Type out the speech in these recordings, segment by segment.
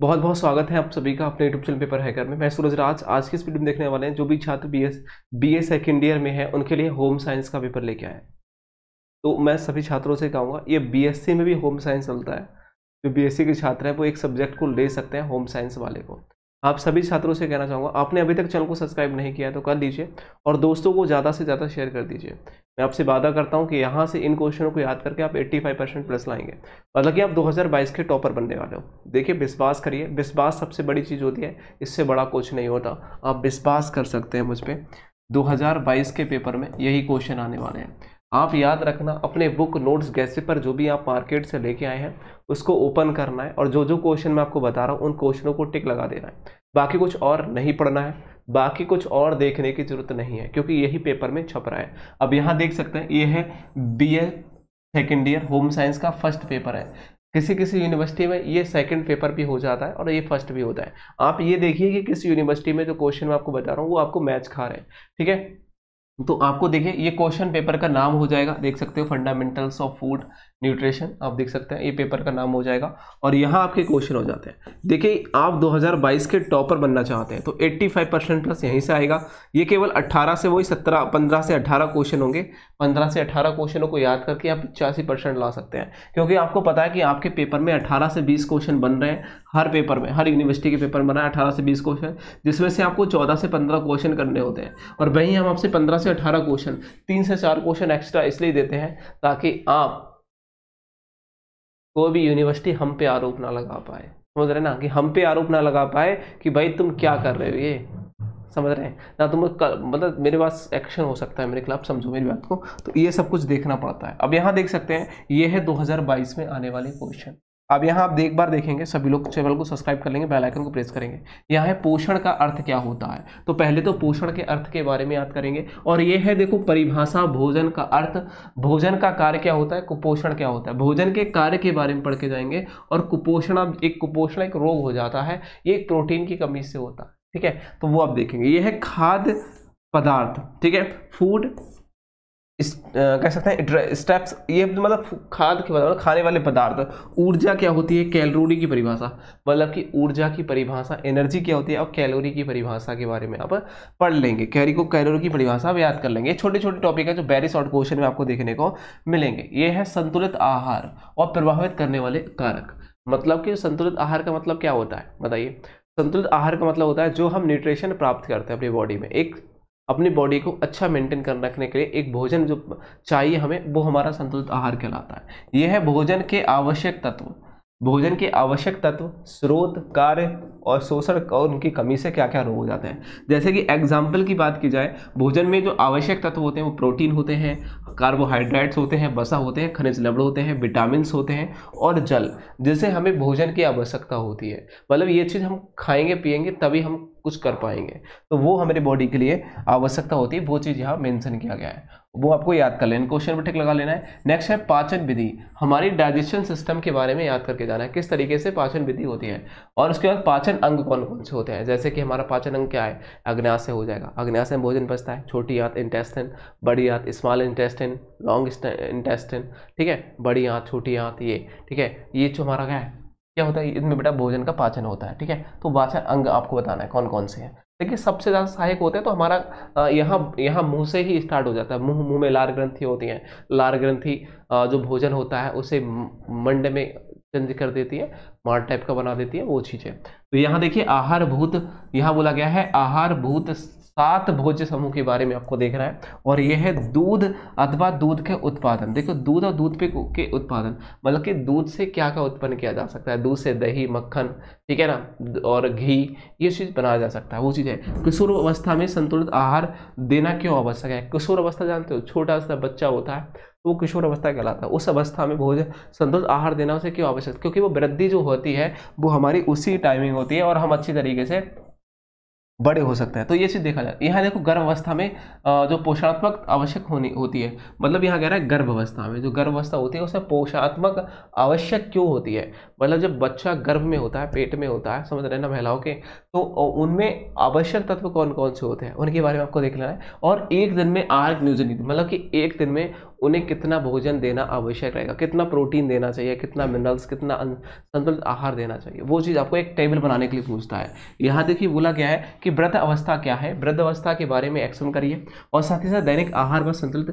बहुत बहुत स्वागत है आप सभी का अपने यूट्यूब चैनल पेपर हैकर में मैं सूरज राज आज की इस वीडियो में देखने वाले हैं जो भी छात्र B S B A second year में है उनके लिए होम साइंस का पेपर लेके आए तो मैं सभी छात्रों से कहूँगा ये बी एस सी में भी होम साइंस चलता है जो बी एस सी के छात्र हैं वो एक सब्जेक्ट को ले सकते हैं होम साइंस वाले को आप सभी छात्रों से कहना चाहूँगा आपने अभी तक चैनल को सब्सक्राइब नहीं किया तो कर दीजिए और दोस्तों को ज़्यादा से ज़्यादा शेयर कर दीजिए मैं आपसे वादा करता हूँ कि यहाँ से इन क्वेश्चनों को याद करके आप 85 परसेंट प्लस लाएंगे मतलब कि आप 2022 के टॉपर बनने वाले हो देखिए विश्वास करिए विश्वास सबसे बड़ी चीज़ होती है इससे बड़ा कुछ नहीं होता आप विश्वास कर सकते हैं मुझ पर दो के पेपर में यही क्वेश्चन आने वाले हैं आप याद रखना अपने बुक नोट्स गैसे पर जो भी आप मार्केट से लेके आए हैं उसको ओपन करना है और जो जो क्वेश्चन मैं आपको बता रहा हूँ उन क्वेश्चनों को टिक लगा देना है बाकी कुछ और नहीं पढ़ना है बाकी कुछ और देखने की ज़रूरत नहीं है क्योंकि यही पेपर में छप रहा है अब यहाँ देख सकते हैं ये है B A second year home science का फर्स्ट पेपर है किसी किसी यूनिवर्सिटी में ये सेकंड पेपर भी हो जाता है और ये फर्स्ट भी होता है आप ये देखिए कि किसी यूनिवर्सिटी में जो क्वेश्चन मैं आपको बता रहा हूँ वो आपको मैच खा रहे हैं ठीक है तो आपको देखिए ये क्वेश्चन पेपर का नाम हो जाएगा देख सकते हो फंडामेंटल्स ऑफ फूड न्यूट्रिशन आप देख सकते हैं ये पेपर का नाम हो जाएगा और यहाँ आपके क्वेश्चन हो जाते हैं देखिए आप 2022 के टॉपर बनना चाहते हैं तो 85 परसेंट प्लस यहीं से आएगा ये केवल 18 से वही 17 15 से 18 क्वेश्चन होंगे 15 से 18 क्वेश्चनों को याद करके आप पचासी परसेंट ला सकते हैं क्योंकि आपको पता है कि आपके पेपर में अट्ठारह से बीस क्वेश्चन बन रहे हैं हर पेपर में हर यूनिवर्सिटी के पेपर बना है अठारह से बीस क्वेश्चन जिसमें से आपको चौदह से पंद्रह क्वेश्चन करने होते हैं और वहीं हम आपसे पंद्रह से अठारह क्वेश्चन तीन से चार क्वेश्चन एक्स्ट्रा इसलिए देते हैं ताकि आप कोई भी यूनिवर्सिटी हम पे आरोप ना लगा पाए समझ रहे ना कि हम पे आरोप ना लगा पाए कि भाई तुम क्या कर रहे हो ये समझ रहे हैं ना तुम मतलब मेरे पास एक्शन हो सकता है मेरे खिलाफ समझो मेरी बात को तो ये सब कुछ देखना पड़ता है अब यहाँ देख सकते हैं ये है 2022 में आने वाले क्वेश्चन अब यहाँ आप देख बार देखेंगे सभी लोग चैनल को सब्सक्राइब कर लेंगे बेल आइकन को प्रेस करेंगे यहाँ है पोषण का अर्थ क्या होता है तो पहले तो पोषण के अर्थ के बारे में याद करेंगे और ये है देखो परिभाषा भोजन का अर्थ भोजन का कार्य क्या होता है कुपोषण क्या होता है भोजन के कार्य के बारे में पढ़ के जाएंगे और कुपोषण एक कुपोषण एक रोग हो जाता है ये एक प्रोटीन की कमी से होता है ठीक है तो वो आप देखेंगे ये है खाद्य पदार्थ ठीक है फूड इस, कह सकते हैं स्टेप्स ये मतलब खाद के मतलब खाने वाले पदार्थ ऊर्जा क्या होती है कैलोरी की परिभाषा मतलब कि ऊर्जा की परिभाषा एनर्जी क्या होती है और कैलोरी की परिभाषा के बारे में आप पढ़ लेंगे कैरी को कैलोरी की परिभाषा आप याद कर लेंगे छोटे छोटे टॉपिक है जो बैरिस और क्वेश्चन में आपको देखने को मिलेंगे ये है संतुलित आहार और प्रभावित करने वाले कारक मतलब कि संतुलित आहार का मतलब क्या होता है बताइए संतुलित आहार का मतलब होता है जो हम न्यूट्रिशन प्राप्त करते हैं अपनी बॉडी में एक अपनी बॉडी को अच्छा मेंटेन कर रखने के लिए एक भोजन जो चाहिए हमें वो हमारा संतुलित आहार कहलाता है यह है भोजन के आवश्यक तत्व भोजन के आवश्यक तत्व स्रोत कार्य और शोषण और उनकी कमी से क्या क्या रोग हो जाते हैं जैसे कि एग्जाम्पल की बात की जाए भोजन में जो आवश्यक तत्व होते हैं वो प्रोटीन होते हैं कार्बोहाइड्रेट्स होते हैं वसा होते हैं खनिज लवण होते हैं विटामिन होते हैं और जल जिससे हमें भोजन की आवश्यकता होती है मतलब ये चीज़ हम खाएंगे पिएंगे तभी हम कुछ कर पाएंगे तो वो हमारे बॉडी के लिए आवश्यकता होती है वो चीज़ यहाँ मेंशन किया गया है वो आपको याद कर लेना क्वेश्चन पर ठीक लगा लेना है नेक्स्ट है पाचन विधि हमारी डाइजेशन सिस्टम के बारे में याद करके जाना है किस तरीके से पाचन विधि होती है और उसके बाद पाचन अंग कौन कौन से होते हैं जैसे कि हमारा पाचन अंग क्या है से हो जाएगा अग्नाशय में भोजन बचता है छोटी आँत इंटेस्टिन बड़ी आँत स्मॉल इंटेस्टिन लॉन्ग इंटेस्टिन ठीक है बड़ी आँत छोटी आँत ये ठीक है ये जो हमारा क्या है क्या होता है इसमें बेटा भोजन का पाचन होता है ठीक है तो वाचन अंग आपको बताना है कौन कौन से हैं देखिए सबसे ज़्यादा सहायक होते हैं तो हमारा यहाँ यहाँ मुंह से ही स्टार्ट हो जाता है मुंह मुंह में लार ग्रंथी होती हैं लार ग्रंथी जो भोजन होता है उसे मंड में चेंज कर देती है मार टाइप का बना देती है वो चीज़ें तो यहाँ देखिए आहार भूत यहाँ बोला गया है आहार भूत सात भोज्य समूह के बारे में आपको देख रहा है और यह है दूध अथवा दूध के उत्पादन देखो दूध और दूध पे के उत्पादन मतलब कि दूध से क्या क्या उत्पन्न किया जा सकता है दूध से दही मक्खन ठीक है ना और घी ये चीज़ बनाया जा सकता है वो चीज़ है किशोर अवस्था में संतुलित आहार देना क्यों आवश्यक है किशोर अवस्था जानते हो छोटा सा बच्चा होता है तो वो किशोर अवस्था कहलाता है उस अवस्था में भोजन संतुलित आहार देना उसे क्यों आवश्यक क्योंकि वो वृद्धि जो होती है वो हमारी उसी टाइमिंग होती है और हम अच्छी तरीके से बड़े हो सकते हैं तो ये चीज़ देखा जाता है यहाँ देखो गर्भ अवस्था में जो पोषणात्मक आवश्यक होनी होती है मतलब यहाँ कह रहा है गर्भ अवस्था में जो गर्भ अवस्था होती है उसमें पोषणात्मक आवश्यक क्यों होती है मतलब जब बच्चा गर्भ में होता है पेट में होता है समझ रहे ना महिलाओं के तो उनमें आवश्यक तत्व कौन कौन से होते हैं उनके बारे में आपको देख लेना है और एक दिन में आर्ग न्यूज मतलब कि एक दिन में उन्हें कितना भोजन देना आवश्यक रहेगा कितना प्रोटीन देना चाहिए कितना मिनरल्स कितना संतुलित आहार देना चाहिए वो चीज़ आपको एक टेबल बनाने के लिए पूछता है यहाँ देखिए बोला गया है कि वृद्ध अवस्था क्या है वृद्ध अवस्था के बारे में एक्शन करिए और साथ ही साथ दैनिक आहार व संतुलित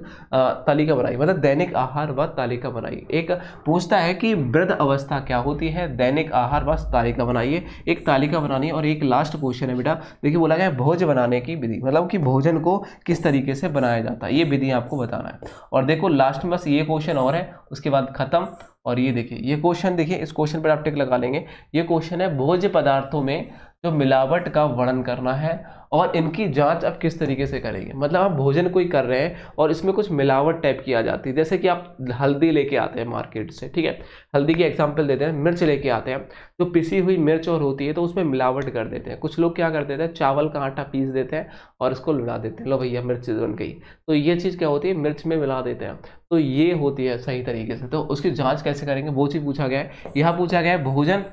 तालिका बनाइए मतलब दैनिक आहार व तालिका बनाइए एक पूछता है कि वृद्ध अवस्था क्या होती है दैनिक आहार व तालिका बनाइए एक तालिका बनानी और एक लास्ट क्वेश्चन है बेटा देखिए बोला गया है भोज बनाने की विधि मतलब कि भोजन को किस तरीके से बनाया जाता है ये विधि आपको बताना है और देखो लास्ट में बस ये क्वेश्चन और है उसके बाद खत्म और ये देखिए ये क्वेश्चन देखिए इस क्वेश्चन पर आप टिक लगा लेंगे ये क्वेश्चन है भोज्य पदार्थों में जो तो मिलावट का वर्णन करना है और इनकी जांच आप किस तरीके से करेंगे मतलब आप भोजन कोई कर रहे हैं और इसमें कुछ मिलावट टाइप की आ जाती है जैसे कि आप हल्दी लेके आते हैं मार्केट से ठीक है हल्दी की एग्जांपल देते हैं मिर्च लेके आते हैं जो तो पिसी हुई मिर्च और होती है तो उसमें मिलावट कर देते हैं कुछ लोग क्या कर देते हैं चावल का आटा पीस देते हैं और इसको लुड़ा देते हैं लो भैया मिर्च बन गई तो ये चीज़ क्या होती है मिर्च में मिला देते हैं तो ये होती है सही तरीके से तो उसकी जाँच कैसे करेंगे वो चीज़ पूछा गया है यह पूछा गया है भोजन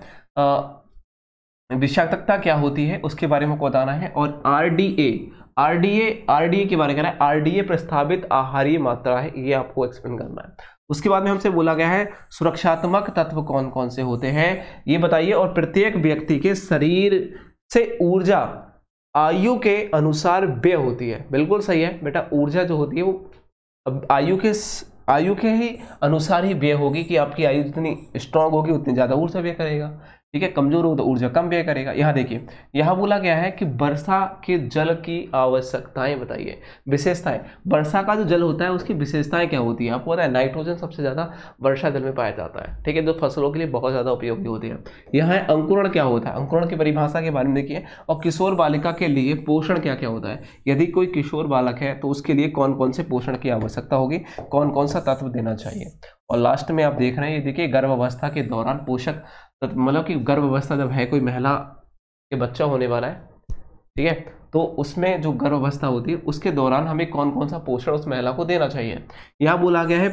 विषाक्तता क्या होती है उसके बारे में बताना है और R D A R D A R D A के बारे में कहना है आर डी ए प्रस्तावित आहारीय मात्रा है ये आपको एक्सप्लेन करना है उसके बाद में हमसे बोला गया है सुरक्षात्मक तत्व कौन कौन से होते हैं ये बताइए और प्रत्येक व्यक्ति के शरीर से ऊर्जा आयु के अनुसार व्यय होती है बिल्कुल सही है बेटा ऊर्जा जो होती है वो आयु के आयु के ही अनुसार ही व्यय होगी कि आपकी आयु जितनी स्ट्रांग होगी उतनी ज़्यादा ऊर्जा व्यय करेगा ठीक है कमजोर हो तो ऊर्जा कम व्यय करेगा यहाँ देखिए यहाँ बोला गया है कि वर्षा के जल की आवश्यकताएं बताइए विशेषताएं वर्षा का जो जल होता है उसकी विशेषताएं क्या होती है आपको पता है नाइट्रोजन सबसे ज़्यादा वर्षा जल में पाया जाता है ठीक है जो फसलों के लिए बहुत ज़्यादा उपयोगी होती है यहाँ है अंकुरण क्या होता है अंकुरण की परिभाषा के बारे में देखिए और किशोर बालिका के लिए पोषण क्या क्या होता है यदि कोई किशोर बालक है तो उसके लिए कौन कौन से पोषण की आवश्यकता होगी कौन कौन सा तत्व देना चाहिए और लास्ट में आप देख रहे हैं ये देखिए गर्भावस्था के दौरान पोषक तत्व मतलब कि गर्भावस्था जब है कोई महिला के बच्चा होने वाला है ठीक है तो उसमें जो गर्भावस्था होती है उसके दौरान हमें कौन कौन सा पोषण उस महिला को देना चाहिए यहाँ बोला गया है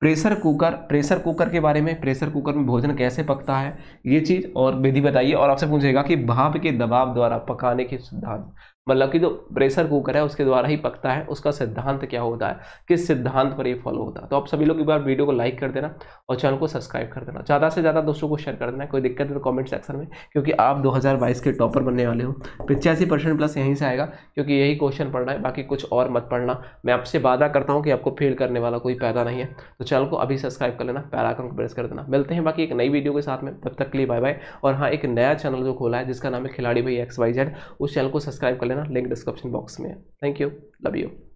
प्रेशर कुकर प्रेशर कुकर के बारे में प्रेशर कुकर में भोजन कैसे पकता है ये चीज़ और विधि बताइए और आपसे पूछेगा कि भाप के दबाव द्वारा पकाने के सिद्धांत मतलब कि जो प्रेशर कुकर है उसके द्वारा ही पकता है उसका सिद्धांत क्या होता है किस सिद्धांत पर ये फॉलो होता है तो आप सभी लोग एक बार वीडियो को लाइक कर देना और चैनल को सब्सक्राइब कर देना ज़्यादा से ज़्यादा दोस्तों को शेयर कर देना कोई दिक्कत है तो कॉमेंट सेक्शन में क्योंकि आप दो के टॉपर बनने वाले हो पिचासी परसेंट प्लस यहीं से आएगा क्योंकि यही क्वेश्चन पढ़ना है बाकी कुछ और मत पढ़ना मैं आपसे वादा करता हूँ कि आपको फेल करने वाला कोई पैदा नहीं है तो चैनल को अभी सब्सक्राइब कर लेना पैराकन को प्रेस कर देना मिलते हैं बाकी एक नई वीडियो के साथ में तब तक के लिए बाय बाय और हाँ एक नया चैनल जो खोला है जिसका नाम है खिलाड़ी भाई एक्स वाई जेड उस चैनल को सब्सक्राइब कर लेना लिंक डिस्क्रिप्शन बॉक्स में है थैंक यू लव यू